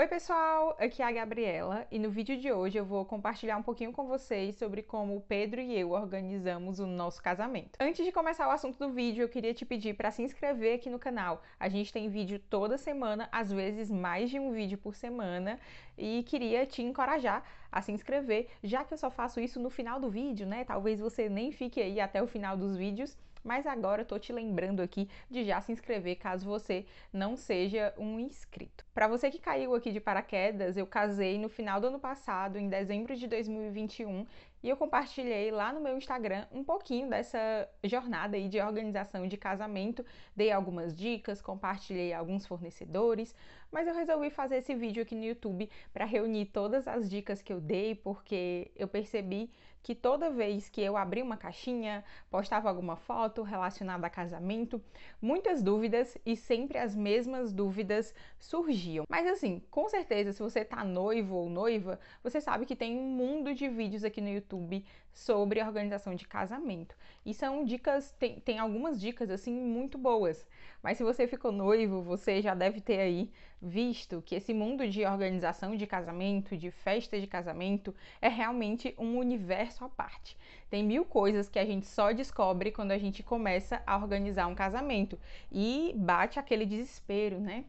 Oi pessoal, aqui é a Gabriela e no vídeo de hoje eu vou compartilhar um pouquinho com vocês sobre como o Pedro e eu organizamos o nosso casamento. Antes de começar o assunto do vídeo, eu queria te pedir para se inscrever aqui no canal. A gente tem vídeo toda semana, às vezes mais de um vídeo por semana, e queria te encorajar a se inscrever, já que eu só faço isso no final do vídeo, né? Talvez você nem fique aí até o final dos vídeos. Mas agora eu tô te lembrando aqui de já se inscrever caso você não seja um inscrito. Para você que caiu aqui de paraquedas, eu casei no final do ano passado, em dezembro de 2021, e eu compartilhei lá no meu Instagram um pouquinho dessa jornada aí de organização de casamento, dei algumas dicas, compartilhei alguns fornecedores, mas eu resolvi fazer esse vídeo aqui no YouTube para reunir todas as dicas que eu dei, porque eu percebi que toda vez que eu abria uma caixinha, postava alguma foto relacionada a casamento, muitas dúvidas e sempre as mesmas dúvidas surgiam. Mas assim, com certeza, se você tá noivo ou noiva, você sabe que tem um mundo de vídeos aqui no YouTube sobre organização de casamento. E são dicas, tem, tem algumas dicas assim muito boas. Mas se você ficou noivo, você já deve ter aí visto que esse mundo de organização de casamento, de festa de casamento, é realmente um universo à parte. Tem mil coisas que a gente só descobre quando a gente começa a organizar um casamento e bate aquele desespero, né?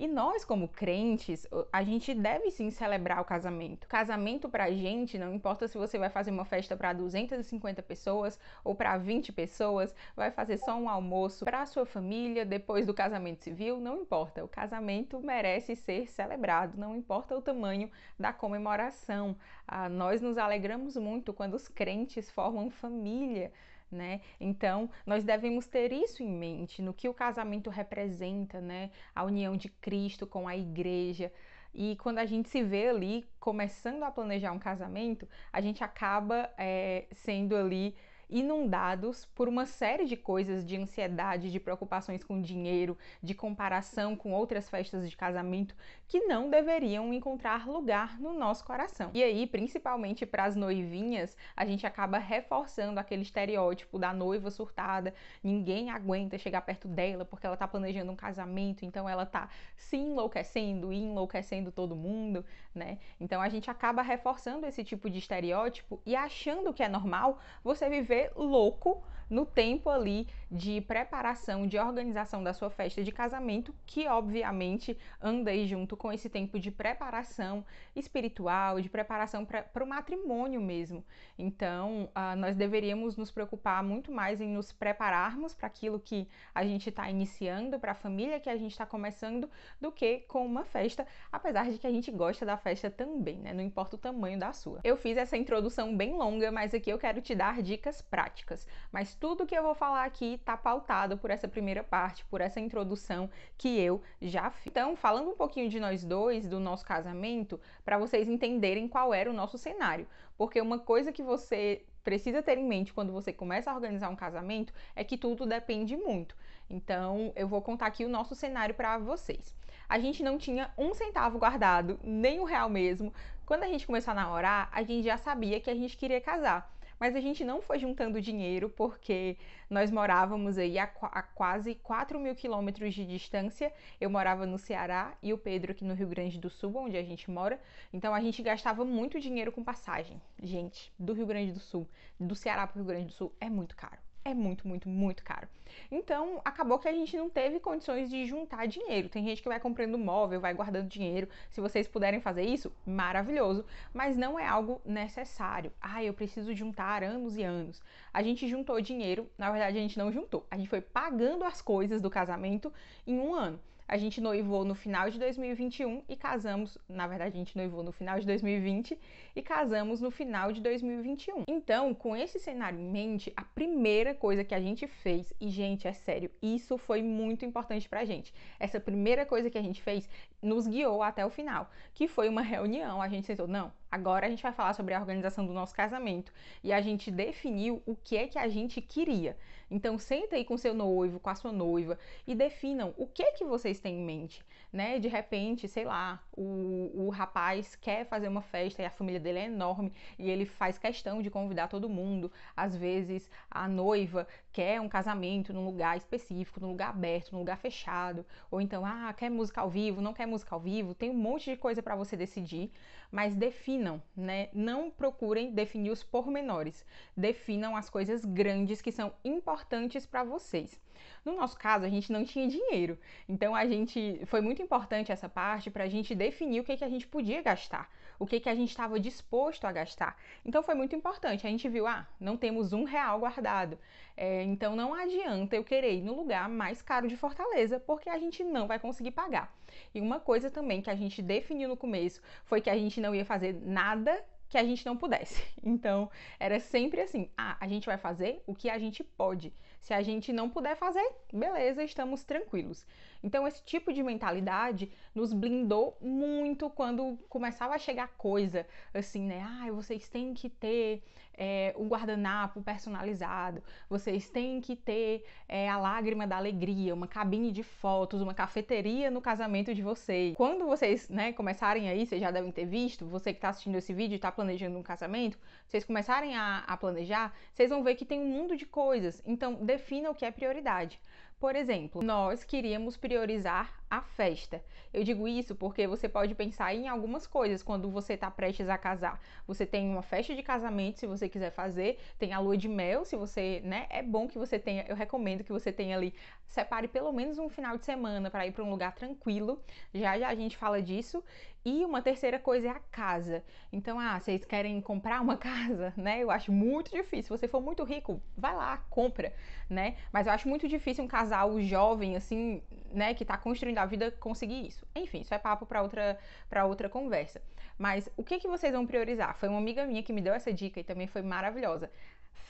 E nós, como crentes, a gente deve sim celebrar o casamento. Casamento pra gente, não importa se você vai fazer uma festa para 250 pessoas ou para 20 pessoas, vai fazer só um almoço para sua família depois do casamento civil, não importa. O casamento merece ser celebrado, não importa o tamanho da comemoração. Ah, nós nos alegramos muito quando os crentes formam família né? Então, nós devemos ter isso em mente, no que o casamento representa, né? A união de Cristo com a igreja. E quando a gente se vê ali começando a planejar um casamento, a gente acaba é, sendo ali inundados por uma série de coisas de ansiedade, de preocupações com dinheiro, de comparação com outras festas de casamento que não deveriam encontrar lugar no nosso coração. E aí, principalmente para as noivinhas, a gente acaba reforçando aquele estereótipo da noiva surtada, ninguém aguenta chegar perto dela porque ela tá planejando um casamento, então ela tá se enlouquecendo e enlouquecendo todo mundo, né? Então a gente acaba reforçando esse tipo de estereótipo e achando que é normal você viver correr louco no tempo ali de preparação, de organização da sua festa de casamento, que obviamente anda aí junto com esse tempo de preparação espiritual, de preparação para o matrimônio mesmo. Então, uh, nós deveríamos nos preocupar muito mais em nos prepararmos para aquilo que a gente está iniciando, para a família que a gente está começando, do que com uma festa, apesar de que a gente gosta da festa também, né? Não importa o tamanho da sua. Eu fiz essa introdução bem longa, mas aqui eu quero te dar dicas práticas. Mas tudo que eu vou falar aqui está pautado por essa primeira parte, por essa introdução que eu já fiz. Então, falando um pouquinho de nós dois, do nosso casamento, para vocês entenderem qual era o nosso cenário. Porque uma coisa que você precisa ter em mente quando você começa a organizar um casamento é que tudo depende muito. Então, eu vou contar aqui o nosso cenário para vocês. A gente não tinha um centavo guardado, nem o um real mesmo. Quando a gente começou a namorar, a gente já sabia que a gente queria casar mas a gente não foi juntando dinheiro porque nós morávamos aí a, a quase 4 mil quilômetros de distância. Eu morava no Ceará e o Pedro aqui no Rio Grande do Sul, onde a gente mora. Então a gente gastava muito dinheiro com passagem. Gente, do Rio Grande do Sul, do Ceará para o Rio Grande do Sul, é muito caro é muito, muito, muito caro. Então, acabou que a gente não teve condições de juntar dinheiro. Tem gente que vai comprando móvel, vai guardando dinheiro. Se vocês puderem fazer isso, maravilhoso, mas não é algo necessário. Ah, eu preciso juntar anos e anos. A gente juntou dinheiro, na verdade a gente não juntou. A gente foi pagando as coisas do casamento em um ano. A gente noivou no final de 2021 e casamos, na verdade, a gente noivou no final de 2020 e casamos no final de 2021. Então, com esse cenário em mente, a primeira coisa que a gente fez, e gente, é sério, isso foi muito importante pra gente. Essa primeira coisa que a gente fez nos guiou até o final, que foi uma reunião. A gente sentou, não, Agora a gente vai falar sobre a organização do nosso casamento e a gente definiu o que é que a gente queria. Então senta aí com seu noivo, com a sua noiva e definam o que é que vocês têm em mente, né? De repente, sei lá, o, o rapaz quer fazer uma festa e a família dele é enorme e ele faz questão de convidar todo mundo. Às vezes a noiva quer é um casamento num lugar específico, num lugar aberto, num lugar fechado, ou então, ah, quer música ao vivo, não quer música ao vivo, tem um monte de coisa para você decidir, mas definam, né? Não procurem definir os pormenores, definam as coisas grandes que são importantes para vocês. No nosso caso, a gente não tinha dinheiro, então a gente foi muito importante essa parte para a gente definir o que, que a gente podia gastar, o que, que a gente estava disposto a gastar. Então foi muito importante. A gente viu, ah, não temos um real guardado. É, então não adianta eu querer ir no lugar mais caro de Fortaleza, porque a gente não vai conseguir pagar. E uma coisa também que a gente definiu no começo foi que a gente não ia fazer nada que a gente não pudesse. Então, era sempre assim: ah, a gente vai fazer o que a gente pode. Se a gente não puder fazer, beleza, estamos tranquilos. Então, esse tipo de mentalidade nos blindou muito quando começava a chegar coisa assim, né? Ah, vocês têm que ter é, o guardanapo personalizado, vocês têm que ter é, a lágrima da alegria, uma cabine de fotos, uma cafeteria no casamento de vocês. Quando vocês né, começarem aí, vocês já devem ter visto, você que está assistindo esse vídeo e está planejando um casamento, vocês começarem a, a planejar, vocês vão ver que tem um mundo de coisas. Então, defina o que é prioridade. Por exemplo, nós queríamos priorizar a festa. Eu digo isso porque você pode pensar em algumas coisas quando você está prestes a casar. Você tem uma festa de casamento, se você quiser fazer, tem a lua de mel, se você, né, é bom que você tenha, eu recomendo que você tenha ali, separe pelo menos um final de semana para ir para um lugar tranquilo. Já já a gente fala disso. E uma terceira coisa é a casa. Então, ah, vocês querem comprar uma casa, né? Eu acho muito difícil. Se você for muito rico, vai lá, compra, né? Mas eu acho muito difícil um casal jovem assim, né, que está construindo da vida conseguir isso. Enfim, isso é papo para outra para outra conversa. Mas o que que vocês vão priorizar? Foi uma amiga minha que me deu essa dica e também foi maravilhosa.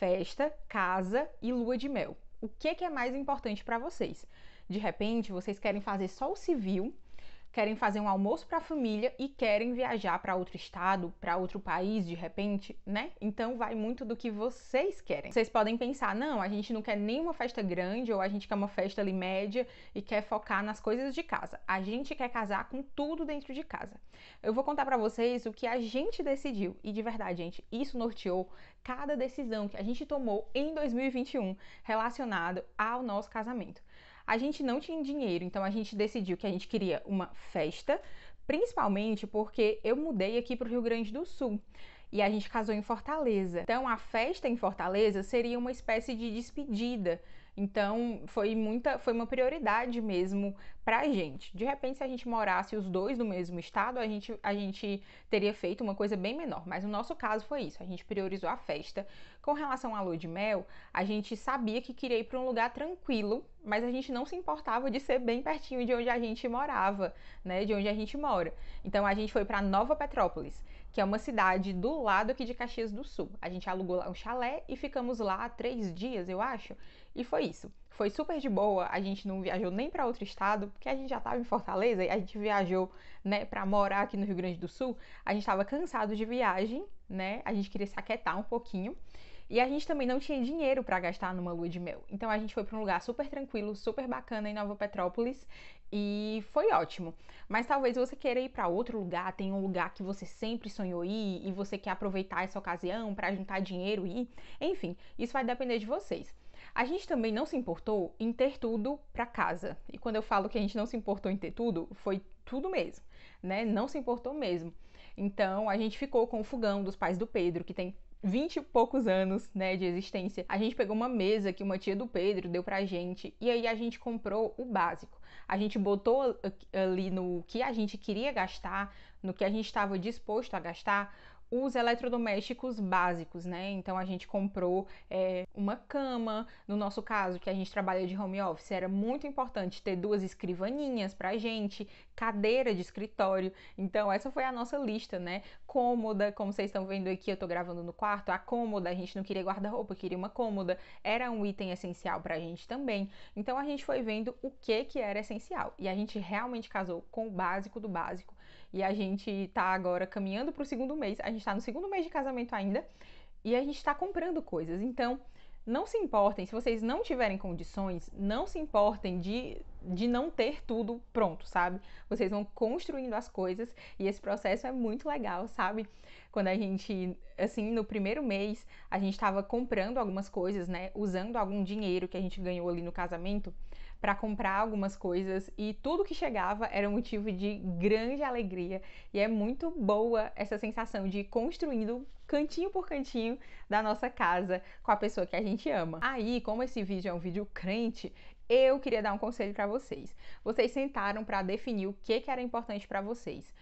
Festa, casa e lua de mel. O que que é mais importante para vocês? De repente, vocês querem fazer só o civil querem fazer um almoço para a família e querem viajar para outro estado, para outro país de repente, né? Então vai muito do que vocês querem. Vocês podem pensar, não, a gente não quer nenhuma festa grande ou a gente quer uma festa ali média e quer focar nas coisas de casa. A gente quer casar com tudo dentro de casa. Eu vou contar para vocês o que a gente decidiu e de verdade, gente, isso norteou cada decisão que a gente tomou em 2021 relacionado ao nosso casamento. A gente não tinha dinheiro, então a gente decidiu que a gente queria uma festa, principalmente porque eu mudei aqui para o Rio Grande do Sul e a gente casou em Fortaleza. Então a festa em Fortaleza seria uma espécie de despedida então, foi muita, foi uma prioridade mesmo pra gente. De repente, se a gente morasse os dois no mesmo estado, a gente, a gente teria feito uma coisa bem menor. Mas no nosso caso foi isso, a gente priorizou a festa. Com relação à lua de mel, a gente sabia que queria ir para um lugar tranquilo, mas a gente não se importava de ser bem pertinho de onde a gente morava, né, de onde a gente mora. Então a gente foi para Nova Petrópolis, que é uma cidade do lado aqui de Caxias do Sul. A gente alugou lá um chalé e ficamos lá três dias, eu acho. E foi isso. Foi super de boa, a gente não viajou nem para outro estado, porque a gente já estava em Fortaleza e a gente viajou, né, para morar aqui no Rio Grande do Sul. A gente estava cansado de viagem, né? A gente queria se aquietar um pouquinho. E a gente também não tinha dinheiro para gastar numa lua de mel. Então a gente foi para um lugar super tranquilo, super bacana em Nova Petrópolis e foi ótimo. Mas talvez você queira ir para outro lugar, tem um lugar que você sempre sonhou ir e você quer aproveitar essa ocasião para juntar dinheiro e ir. Enfim, isso vai depender de vocês. A gente também não se importou em ter tudo para casa. E quando eu falo que a gente não se importou em ter tudo, foi tudo mesmo, né? Não se importou mesmo. Então a gente ficou com o fogão dos pais do Pedro, que tem vinte e poucos anos, né, de existência. A gente pegou uma mesa que uma tia do Pedro deu pra gente e aí a gente comprou o básico. A gente botou ali no que a gente queria gastar, no que a gente estava disposto a gastar, os eletrodomésticos básicos, né? Então a gente comprou é, uma cama, no nosso caso, que a gente trabalha de home office, era muito importante ter duas escrivaninhas pra gente, cadeira de escritório. Então essa foi a nossa lista, né? Cômoda, como vocês estão vendo aqui, eu tô gravando no quarto, a cômoda, a gente não queria guarda-roupa, queria uma cômoda, era um item essencial pra gente também. Então a gente foi vendo o que que era essencial e a gente realmente casou com o básico do básico e a gente tá agora caminhando para o segundo mês. A gente tá no segundo mês de casamento ainda. E a gente está comprando coisas. Então, não se importem, se vocês não tiverem condições, não se importem de, de não ter tudo pronto, sabe? Vocês vão construindo as coisas e esse processo é muito legal, sabe? Quando a gente, assim, no primeiro mês, a gente estava comprando algumas coisas, né? Usando algum dinheiro que a gente ganhou ali no casamento para comprar algumas coisas e tudo que chegava era motivo de grande alegria e é muito boa essa sensação de ir construindo cantinho por cantinho da nossa casa com a pessoa que a gente ama. Aí, como esse vídeo é um vídeo crente, eu queria dar um conselho para vocês. Vocês sentaram para definir o que, que era importante para vocês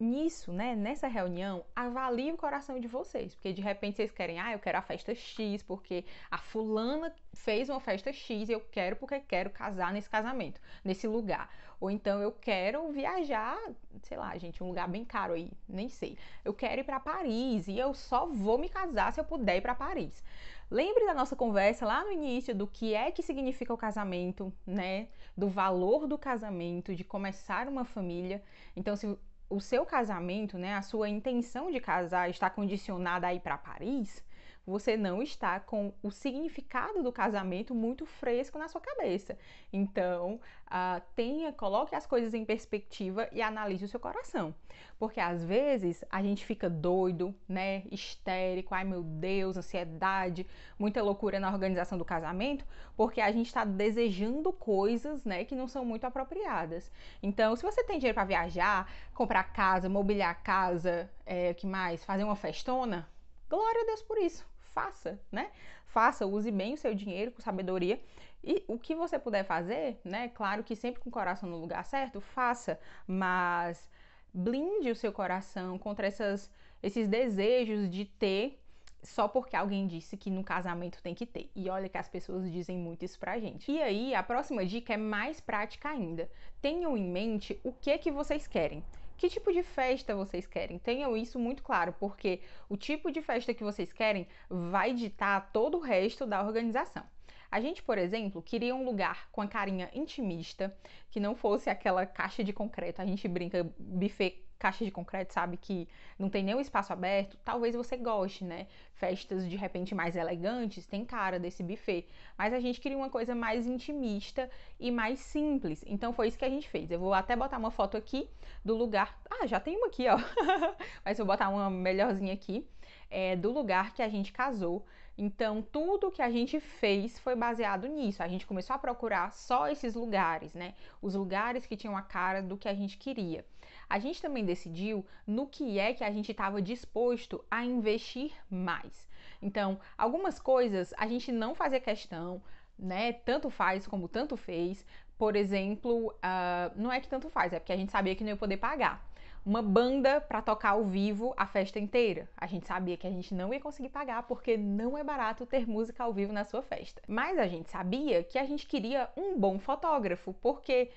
nisso, né, nessa reunião, avalie o coração de vocês, porque de repente vocês querem, ah, eu quero a festa X, porque a fulana fez uma festa X e eu quero porque quero casar nesse casamento, nesse lugar. Ou então eu quero viajar, sei lá, gente, um lugar bem caro aí, nem sei. Eu quero ir para Paris e eu só vou me casar se eu puder ir para Paris. Lembre da nossa conversa lá no início do que é que significa o casamento, né? Do valor do casamento, de começar uma família. Então, se o seu casamento, né, a sua intenção de casar está condicionada a ir para Paris, você não está com o significado do casamento muito fresco na sua cabeça. Então, uh, tenha, coloque as coisas em perspectiva e analise o seu coração. Porque às vezes a gente fica doido, né? Histérico, ai meu Deus, ansiedade, muita loucura na organização do casamento, porque a gente está desejando coisas, né, que não são muito apropriadas. Então, se você tem dinheiro para viajar, comprar casa, mobiliar casa, é, que mais? Fazer uma festona, Glória a Deus por isso faça, né? Faça, use bem o seu dinheiro com sabedoria e o que você puder fazer, né? Claro que sempre com o coração no lugar certo, faça, mas blinde o seu coração contra essas, esses desejos de ter só porque alguém disse que no casamento tem que ter. E olha que as pessoas dizem muito isso pra gente. E aí, a próxima dica é mais prática ainda. Tenham em mente o que é que vocês querem que tipo de festa vocês querem. Tenham isso muito claro, porque o tipo de festa que vocês querem vai ditar todo o resto da organização. A gente, por exemplo, queria um lugar com a carinha intimista, que não fosse aquela caixa de concreto. A gente brinca buffet caixa de concreto, sabe? Que não tem nenhum espaço aberto, talvez você goste, né? Festas de repente mais elegantes tem cara desse buffet. Mas a gente queria uma coisa mais intimista e mais simples. Então foi isso que a gente fez. Eu vou até botar uma foto aqui do lugar. Ah, já tem uma aqui, ó. Mas vou botar uma melhorzinha aqui. É, do lugar que a gente casou. Então, tudo que a gente fez foi baseado nisso. A gente começou a procurar só esses lugares, né? Os lugares que tinham a cara do que a gente queria a gente também decidiu no que é que a gente estava disposto a investir mais. Então, algumas coisas a gente não fazia questão, né? Tanto faz como tanto fez. Por exemplo, uh, não é que tanto faz, é porque a gente sabia que não ia poder pagar. Uma banda para tocar ao vivo a festa inteira. A gente sabia que a gente não ia conseguir pagar porque não é barato ter música ao vivo na sua festa. Mas a gente sabia que a gente queria um bom fotógrafo, porque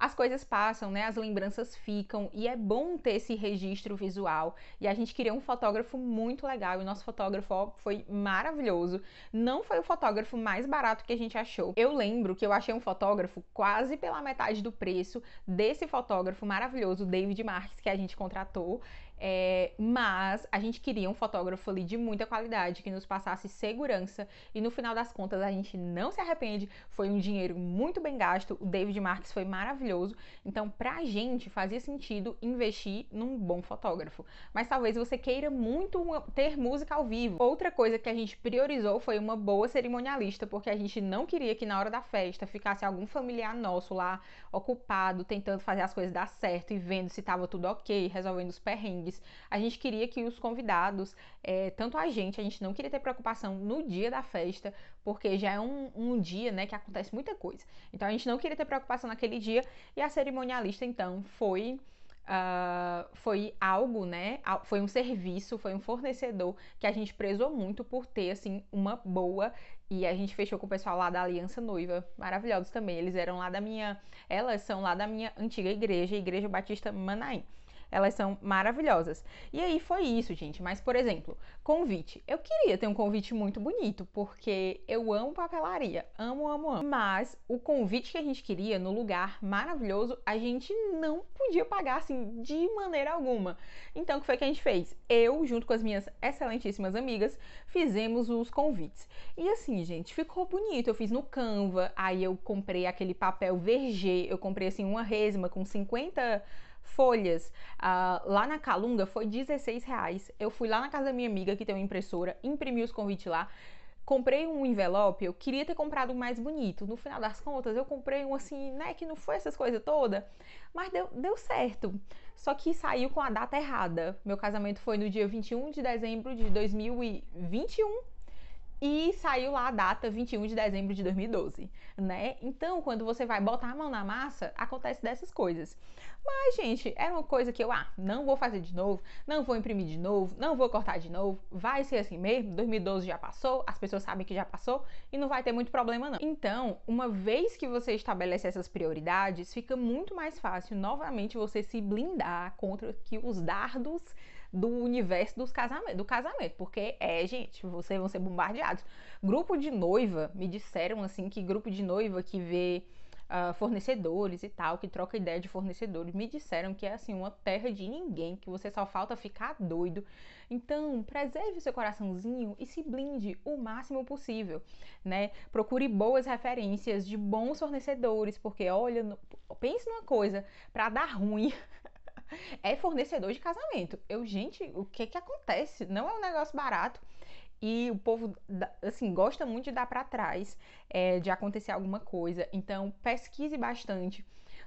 as coisas passam, né? As lembranças ficam e é bom ter esse registro visual. E a gente queria um fotógrafo muito legal e o nosso fotógrafo ó, foi maravilhoso. Não foi o fotógrafo mais barato que a gente achou. Eu lembro que eu achei um fotógrafo quase pela metade do preço desse fotógrafo maravilhoso, David Marques, que a gente contratou. É, mas a gente queria um fotógrafo ali de muita qualidade, que nos passasse segurança. E no final das contas, a gente não se arrepende. Foi um dinheiro muito bem gasto. O David Marques foi maravilhoso. Então, pra gente, fazia sentido investir num bom fotógrafo. Mas talvez você queira muito uma, ter música ao vivo. Outra coisa que a gente priorizou foi uma boa cerimonialista, porque a gente não queria que na hora da festa ficasse algum familiar nosso lá ocupado, tentando fazer as coisas dar certo e vendo se tava tudo ok, resolvendo os perrengues lives, a gente queria que os convidados, é, tanto a gente, a gente não queria ter preocupação no dia da festa, porque já é um, um dia, né, que acontece muita coisa. Então a gente não queria ter preocupação naquele dia e a cerimonialista, então, foi. Uh, foi algo, né? Foi um serviço, foi um fornecedor que a gente prezou muito por ter, assim, uma boa. E a gente fechou com o pessoal lá da Aliança Noiva, maravilhosos também. Eles eram lá da minha. Elas são lá da minha antiga igreja, Igreja Batista Manaim. Elas são maravilhosas. E aí foi isso, gente. Mas, por exemplo, convite. Eu queria ter um convite muito bonito, porque eu amo papelaria. Amo, amo, amo. Mas o convite que a gente queria no lugar maravilhoso, a gente não podia pagar assim de maneira alguma. Então, o que foi que a gente fez? Eu, junto com as minhas excelentíssimas amigas, fizemos os convites. E assim, gente, ficou bonito. Eu fiz no Canva, aí eu comprei aquele papel verger, eu comprei assim uma resma com 50 folhas ah, lá na Calunga foi 16 reais. Eu fui lá na casa da minha amiga que tem uma impressora, imprimi os convites lá. Comprei um envelope, eu queria ter comprado um mais bonito. No final das contas, eu comprei um assim, né, que não foi essas coisas toda, mas deu, deu certo. Só que saiu com a data errada. Meu casamento foi no dia 21 de dezembro de 2021 e saiu lá a data 21 de dezembro de 2012, né? Então, quando você vai botar a mão na massa, acontece dessas coisas. Mas, gente, era é uma coisa que eu, ah, não vou fazer de novo, não vou imprimir de novo, não vou cortar de novo, vai ser assim mesmo. 2012 já passou, as pessoas sabem que já passou e não vai ter muito problema, não. Então, uma vez que você estabelece essas prioridades, fica muito mais fácil novamente você se blindar contra que os dardos do universo dos casamento, do casamento, porque é, gente, vocês vão ser bombardeados. Grupo de noiva, me disseram assim que grupo de noiva que vê uh, fornecedores e tal, que troca ideia de fornecedores, me disseram que é assim uma terra de ninguém, que você só falta ficar doido. Então, preserve o seu coraçãozinho e se blinde o máximo possível, né? Procure boas referências de bons fornecedores, porque olha, pense numa coisa, para dar ruim é fornecedor de casamento. Eu, gente, o que que acontece? Não é um negócio barato. E o povo, assim, gosta muito de dar para trás, é, de acontecer alguma coisa. Então, pesquise bastante.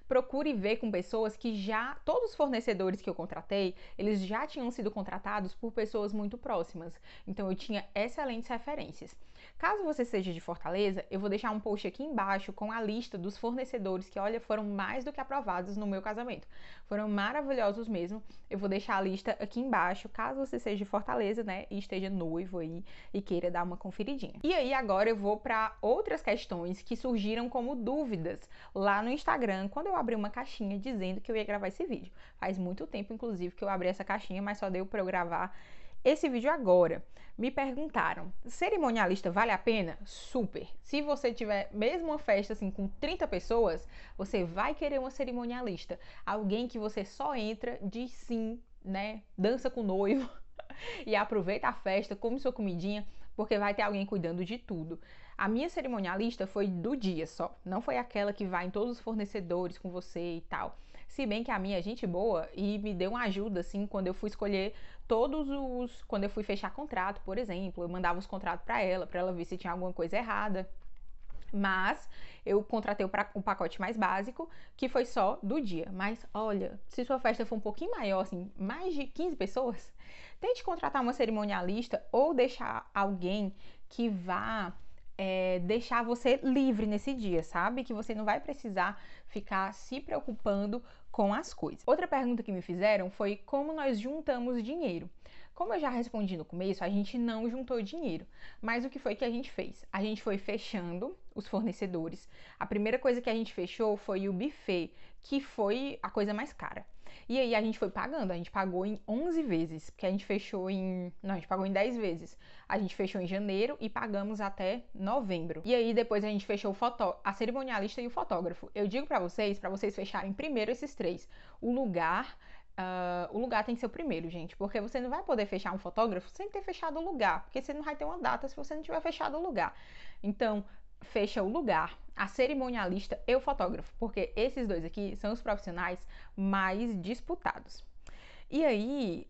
Procure ver com pessoas que já. Todos os fornecedores que eu contratei, eles já tinham sido contratados por pessoas muito próximas. Então, eu tinha excelentes referências. Caso você seja de Fortaleza, eu vou deixar um post aqui embaixo com a lista dos fornecedores que, olha, foram mais do que aprovados no meu casamento. Foram maravilhosos mesmo. Eu vou deixar a lista aqui embaixo, caso você seja de Fortaleza, né, e esteja noivo aí e queira dar uma conferidinha. E aí agora eu vou para outras questões que surgiram como dúvidas lá no Instagram, quando eu abri uma caixinha dizendo que eu ia gravar esse vídeo. Faz muito tempo, inclusive, que eu abri essa caixinha, mas só deu para eu gravar esse vídeo agora. Me perguntaram, cerimonialista vale a pena? Super! Se você tiver mesmo uma festa assim com 30 pessoas, você vai querer uma cerimonialista. Alguém que você só entra, diz sim, né? Dança com o noivo e aproveita a festa, come sua comidinha, porque vai ter alguém cuidando de tudo. A minha cerimonialista foi do dia só, não foi aquela que vai em todos os fornecedores com você e tal. Se bem que a minha é gente boa e me deu uma ajuda, assim, quando eu fui escolher todos os. Quando eu fui fechar contrato, por exemplo, eu mandava os contratos para ela, para ela ver se tinha alguma coisa errada. Mas eu contratei o, pacote mais básico, que foi só do dia. Mas olha, se sua festa for um pouquinho maior, assim, mais de 15 pessoas, tente contratar uma cerimonialista ou deixar alguém que vá é, deixar você livre nesse dia, sabe? Que você não vai precisar ficar se preocupando com as coisas. Outra pergunta que me fizeram foi como nós juntamos dinheiro. Como eu já respondi no começo, a gente não juntou dinheiro. Mas o que foi que a gente fez? A gente foi fechando os fornecedores. A primeira coisa que a gente fechou foi o buffet, que foi a coisa mais cara. E aí a gente foi pagando, a gente pagou em 11 vezes, porque a gente fechou em. Não, a gente pagou em 10 vezes. A gente fechou em janeiro e pagamos até novembro. E aí depois a gente fechou o foto... a cerimonialista e o fotógrafo. Eu digo para vocês, para vocês fecharem primeiro esses três: o lugar, Uh, o lugar tem que ser o primeiro, gente, porque você não vai poder fechar um fotógrafo sem ter fechado o lugar, porque você não vai ter uma data se você não tiver fechado o lugar. Então, fecha o lugar a cerimonialista e o fotógrafo, porque esses dois aqui são os profissionais mais disputados. E aí,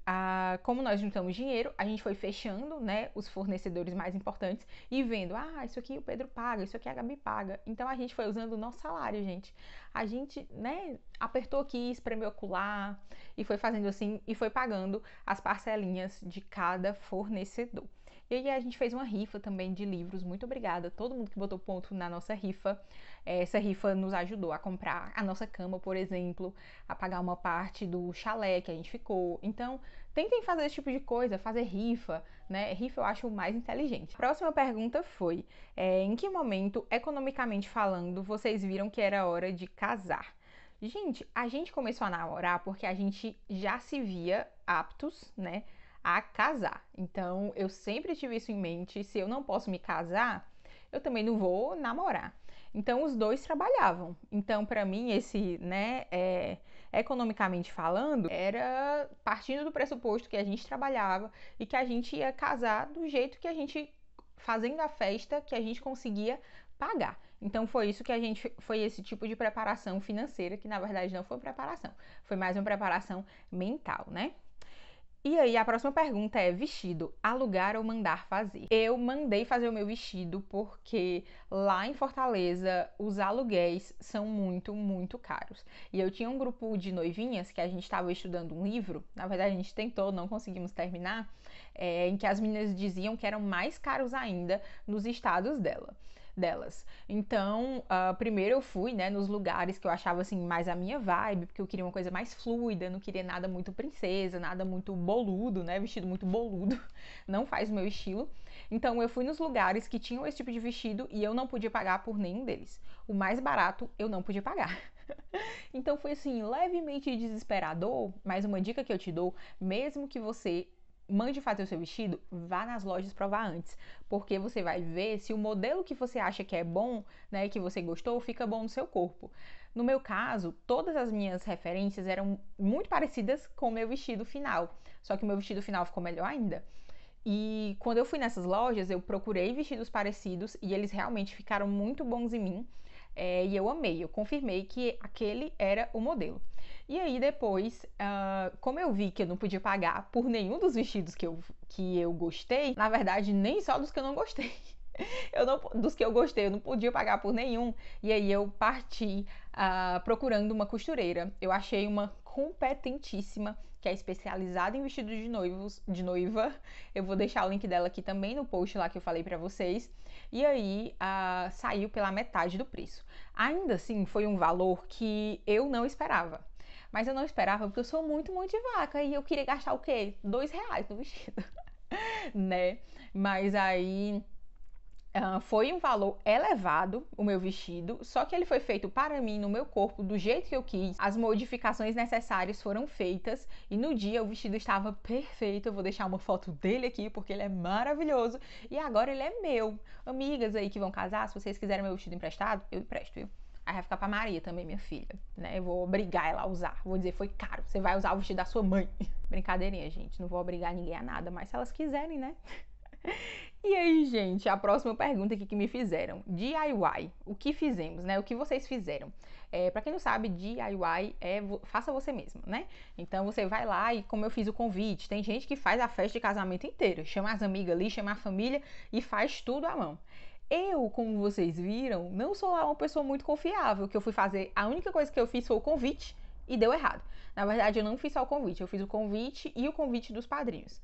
como nós juntamos dinheiro, a gente foi fechando né, os fornecedores mais importantes e vendo, ah, isso aqui o Pedro paga, isso aqui a Gabi paga. Então a gente foi usando o nosso salário, gente. A gente, né, apertou aqui, espremeu colar e foi fazendo assim e foi pagando as parcelinhas de cada fornecedor. E aí a gente fez uma rifa também de livros. Muito obrigada a todo mundo que botou ponto na nossa rifa. Essa rifa nos ajudou a comprar a nossa cama, por exemplo, a pagar uma parte do chalé que a gente ficou. Então, tentem fazer esse tipo de coisa, fazer rifa, né? Rifa eu acho mais inteligente. A próxima pergunta foi: é, em que momento, economicamente falando, vocês viram que era hora de casar? Gente, a gente começou a namorar porque a gente já se via aptos, né? a casar. Então, eu sempre tive isso em mente. Se eu não posso me casar, eu também não vou namorar. Então, os dois trabalhavam. Então, para mim, esse, né, é, economicamente falando, era partindo do pressuposto que a gente trabalhava e que a gente ia casar do jeito que a gente, fazendo a festa, que a gente conseguia pagar. Então foi isso que a gente foi esse tipo de preparação financeira que na verdade não foi preparação, foi mais uma preparação mental, né? E aí, a próxima pergunta é: vestido, alugar ou mandar fazer? Eu mandei fazer o meu vestido porque lá em Fortaleza os aluguéis são muito, muito caros. E eu tinha um grupo de noivinhas que a gente estava estudando um livro, na verdade a gente tentou, não conseguimos terminar, é, em que as meninas diziam que eram mais caros ainda nos estados dela delas. Então, uh, primeiro eu fui, né, nos lugares que eu achava assim mais a minha vibe, porque eu queria uma coisa mais fluida, não queria nada muito princesa, nada muito boludo, né, vestido muito boludo, não faz o meu estilo. Então, eu fui nos lugares que tinham esse tipo de vestido e eu não podia pagar por nenhum deles. O mais barato eu não podia pagar. então foi assim, levemente desesperador, mas uma dica que eu te dou, mesmo que você mande fazer o seu vestido, vá nas lojas provar antes, porque você vai ver se o modelo que você acha que é bom, né, que você gostou, fica bom no seu corpo. No meu caso, todas as minhas referências eram muito parecidas com o meu vestido final, só que o meu vestido final ficou melhor ainda. E quando eu fui nessas lojas, eu procurei vestidos parecidos e eles realmente ficaram muito bons em mim. É, e eu amei, eu confirmei que aquele era o modelo. E aí depois, uh, como eu vi que eu não podia pagar por nenhum dos vestidos que eu, que eu gostei, na verdade, nem só dos que eu não gostei. Eu não, dos que eu gostei, eu não podia pagar por nenhum. E aí eu parti uh, procurando uma costureira. Eu achei uma competentíssima, que é especializada em vestidos de noivos, de noiva. Eu vou deixar o link dela aqui também no post lá que eu falei para vocês e aí saiu pela metade do preço. Ainda assim, foi um valor que eu não esperava. Mas eu não esperava porque eu sou muito mão de vaca e eu queria gastar o quê? Dois reais no vestido, né? Mas aí Uh, foi um valor elevado o meu vestido, só que ele foi feito para mim, no meu corpo, do jeito que eu quis. As modificações necessárias foram feitas e no dia o vestido estava perfeito. Eu vou deixar uma foto dele aqui porque ele é maravilhoso e agora ele é meu. Amigas aí que vão casar, se vocês quiserem meu vestido emprestado, eu empresto, viu? Aí vai ficar pra Maria também, minha filha, né? Eu vou obrigar ela a usar. Vou dizer, foi caro, você vai usar o vestido da sua mãe. Brincadeirinha, gente, não vou obrigar ninguém a nada, mas se elas quiserem, né? E aí, gente, a próxima pergunta aqui que me fizeram. DIY, o que fizemos, né? O que vocês fizeram? É, para quem não sabe, DIY é faça você mesmo, né? Então você vai lá e como eu fiz o convite, tem gente que faz a festa de casamento inteira, chama as amigas ali, chama a família e faz tudo à mão. Eu, como vocês viram, não sou lá uma pessoa muito confiável, que eu fui fazer, a única coisa que eu fiz foi o convite e deu errado. Na verdade, eu não fiz só o convite, eu fiz o convite e o convite dos padrinhos.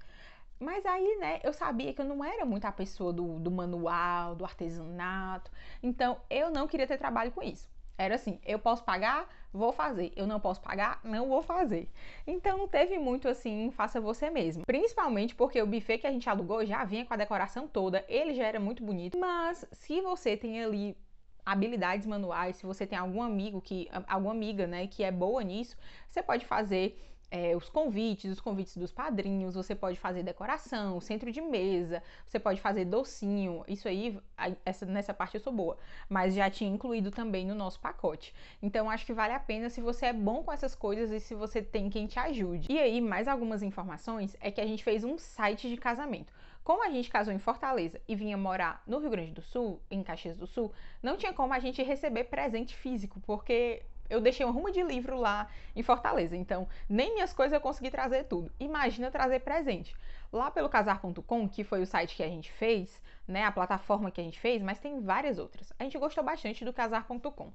Mas aí, né, eu sabia que eu não era muito a pessoa do, do manual, do artesanato, então eu não queria ter trabalho com isso. Era assim, eu posso pagar, vou fazer. Eu não posso pagar, não vou fazer. Então teve muito assim, faça você mesmo. Principalmente porque o buffet que a gente alugou já vinha com a decoração toda, ele já era muito bonito. Mas se você tem ali habilidades manuais, se você tem algum amigo que alguma amiga, né, que é boa nisso, você pode fazer é, os convites, os convites dos padrinhos, você pode fazer decoração, centro de mesa, você pode fazer docinho, isso aí, essa, nessa parte eu sou boa, mas já tinha incluído também no nosso pacote. Então acho que vale a pena se você é bom com essas coisas e se você tem quem te ajude. E aí, mais algumas informações é que a gente fez um site de casamento. Como a gente casou em Fortaleza e vinha morar no Rio Grande do Sul, em Caxias do Sul, não tinha como a gente receber presente físico, porque eu deixei uma ruma de livro lá em Fortaleza, então nem minhas coisas eu consegui trazer tudo. Imagina trazer presente. Lá pelo casar.com, que foi o site que a gente fez, né, a plataforma que a gente fez, mas tem várias outras. A gente gostou bastante do casar.com.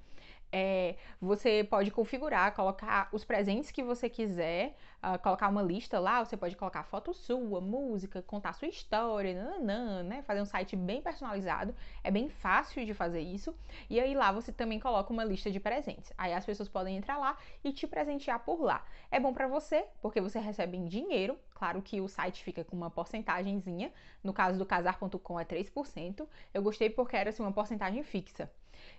É, você pode configurar, colocar os presentes que você quiser, uh, colocar uma lista lá, você pode colocar foto sua, música, contar sua história, nananã, né? Fazer um site bem personalizado. É bem fácil de fazer isso. E aí lá você também coloca uma lista de presentes. Aí as pessoas podem entrar lá e te presentear por lá. É bom para você, porque você recebe em dinheiro. Claro que o site fica com uma porcentagemzinha. No caso do casar.com é 3%. Eu gostei porque era assim, uma porcentagem fixa.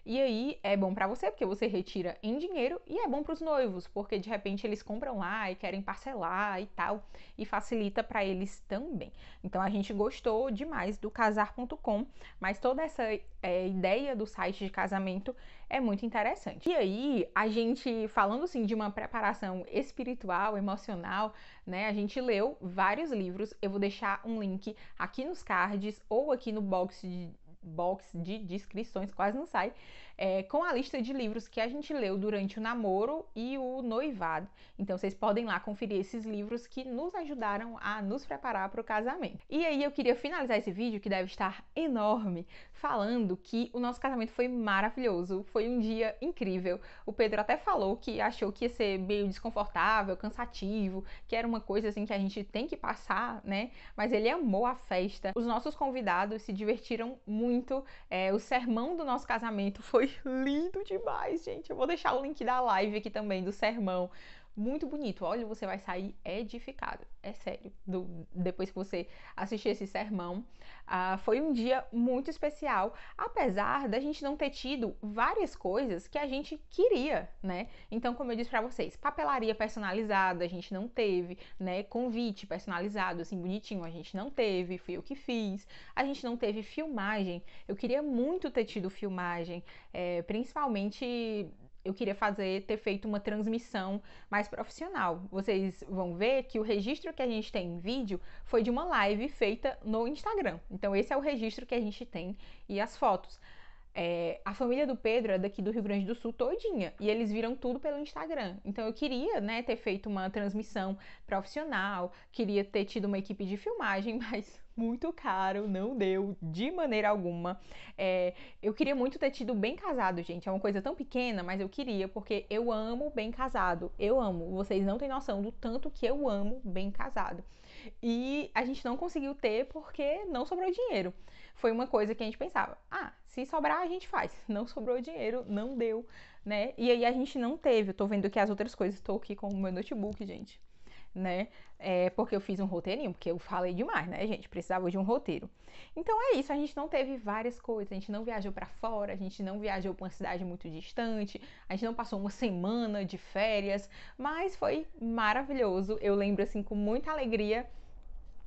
E aí é bom para você porque você retira em dinheiro e é bom para os noivos, porque de repente eles compram lá e querem parcelar e tal, e facilita para eles também. Então a gente gostou demais do casar.com, mas toda essa é, ideia do site de casamento é muito interessante. E aí, a gente falando assim de uma preparação espiritual, emocional, né? A gente leu vários livros. Eu vou deixar um link aqui nos cards ou aqui no box de, box de descrições, quase não sai é, com a lista de livros que a gente leu durante o namoro e o noivado. Então vocês podem lá conferir esses livros que nos ajudaram a nos preparar para o casamento. E aí eu queria finalizar esse vídeo, que deve estar enorme, falando que o nosso casamento foi maravilhoso, foi um dia incrível. O Pedro até falou que achou que ia ser meio desconfortável, cansativo, que era uma coisa assim que a gente tem que passar, né? Mas ele amou a festa. Os nossos convidados se divertiram muito. É, o sermão do nosso casamento foi foi lindo demais, gente. Eu vou deixar o link da live aqui também, do sermão, muito bonito. Olha, você vai sair edificado, é sério. Do, depois que você assistir esse sermão, ah, foi um dia muito especial, apesar da gente não ter tido várias coisas que a gente queria, né? Então, como eu disse para vocês, papelaria personalizada a gente não teve, né? Convite personalizado, assim, bonitinho, a gente não teve, fui eu que fiz. A gente não teve filmagem. Eu queria muito ter tido filmagem, é, principalmente eu queria fazer, ter feito uma transmissão mais profissional. Vocês vão ver que o registro que a gente tem em vídeo foi de uma live feita no Instagram. Então, esse é o registro que a gente tem e as fotos. É, a família do Pedro é daqui do Rio Grande do Sul todinha e eles viram tudo pelo Instagram. Então eu queria, né, ter feito uma transmissão profissional, queria ter tido uma equipe de filmagem, mas muito caro, não deu de maneira alguma. É, eu queria muito ter tido bem casado, gente. É uma coisa tão pequena, mas eu queria porque eu amo bem casado. Eu amo. Vocês não têm noção do tanto que eu amo bem casado. E a gente não conseguiu ter porque não sobrou dinheiro. Foi uma coisa que a gente pensava: ah, se sobrar, a gente faz. Não sobrou dinheiro, não deu, né? E aí a gente não teve. Eu tô vendo que as outras coisas, estou aqui com o meu notebook, gente, né? É porque eu fiz um roteirinho, porque eu falei demais, né, gente? Precisava de um roteiro. Então é isso, a gente não teve várias coisas, a gente não viajou para fora, a gente não viajou para uma cidade muito distante, a gente não passou uma semana de férias, mas foi maravilhoso. Eu lembro assim com muita alegria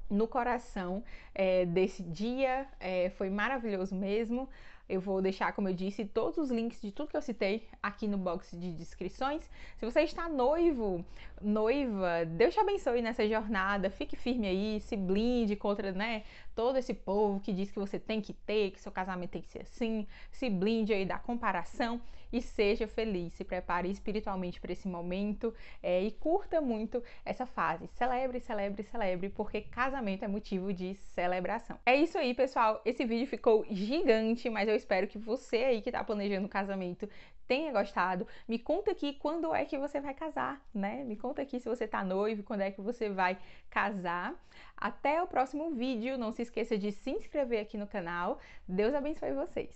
no coração é, desse dia, é, foi maravilhoso mesmo. Eu vou deixar, como eu disse, todos os links de tudo que eu citei aqui no box de descrições. Se você está noivo, noiva, Deus te abençoe nessa jornada, fique firme aí, se blinde contra, né, todo esse povo que diz que você tem que ter, que seu casamento tem que ser assim, se blinde aí da comparação e seja feliz, se prepare espiritualmente para esse momento é, e curta muito essa fase. Celebre, celebre, celebre, porque casamento é motivo de celebração. É isso aí, pessoal. Esse vídeo ficou gigante, mas eu espero que você aí que está planejando o casamento tenha gostado. Me conta aqui quando é que você vai casar, né? Me conta aqui se você está noivo, quando é que você vai casar. Até o próximo vídeo. Não se esqueça de se inscrever aqui no canal. Deus abençoe vocês.